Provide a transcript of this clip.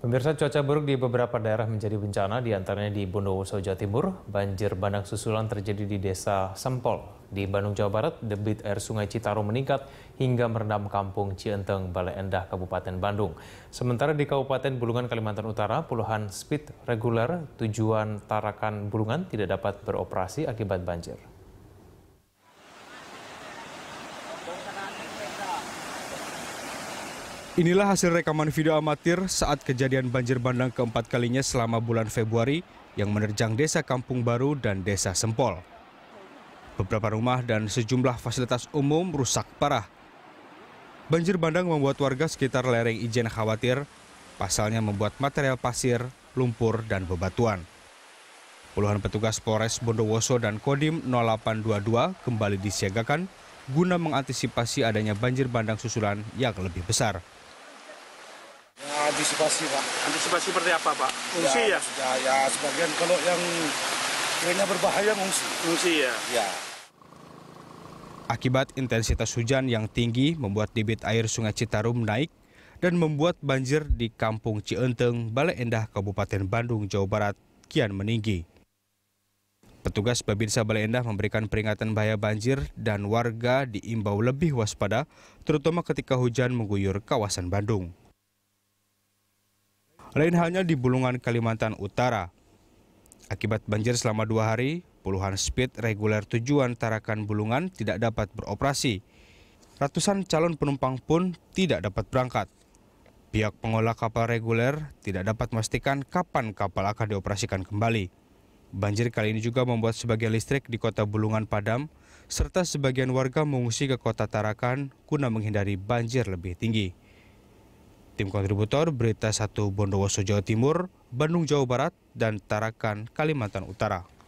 Pemirsa cuaca buruk di beberapa daerah menjadi bencana, diantaranya di Bondowoso, Jawa Timur. Banjir bandang susulan terjadi di desa Sempol. Di Bandung, Jawa Barat, debit air sungai Citarum meningkat hingga merendam kampung Cienteng, Balai Endah, Kabupaten Bandung. Sementara di Kabupaten Bulungan, Kalimantan Utara, puluhan speed reguler tujuan Tarakan Bulungan tidak dapat beroperasi akibat banjir. Inilah hasil rekaman video amatir saat kejadian banjir bandang keempat kalinya selama bulan Februari yang menerjang desa Kampung Baru dan desa Sempol. Beberapa rumah dan sejumlah fasilitas umum rusak parah. Banjir bandang membuat warga sekitar lereng Ijen khawatir, pasalnya membuat material pasir, lumpur, dan bebatuan. Puluhan petugas Polres Bondowoso dan Kodim 0822 kembali disiagakan guna mengantisipasi adanya banjir bandang susulan yang lebih besar. Ya, antisipasi Pak. Antisipasi seperti apa Pak? Fungsi ya? Ya, ya, ya sebagian kalau yang kayaknya berbahaya fungsi. Fungsi ya? Ya. Akibat intensitas hujan yang tinggi membuat debit air sungai Citarum naik dan membuat banjir di kampung Cienteng, Balai Endah, Kabupaten Bandung, Jawa Barat kian meninggi. Petugas Babinsa Balai Endah memberikan peringatan bahaya banjir dan warga diimbau lebih waspada, terutama ketika hujan mengguyur kawasan Bandung. Lain halnya di Bulungan, Kalimantan Utara. Akibat banjir selama dua hari, puluhan speed reguler tujuan Tarakan Bulungan tidak dapat beroperasi. Ratusan calon penumpang pun tidak dapat berangkat. Pihak pengolah kapal reguler tidak dapat memastikan kapan kapal akan dioperasikan kembali. Banjir kali ini juga membuat sebagian listrik di kota Bulungan padam, serta sebagian warga mengungsi ke kota Tarakan guna menghindari banjir lebih tinggi. Tim kontributor Berita 1 Bondowoso Jawa Timur, Bandung Jawa Barat, dan Tarakan Kalimantan Utara.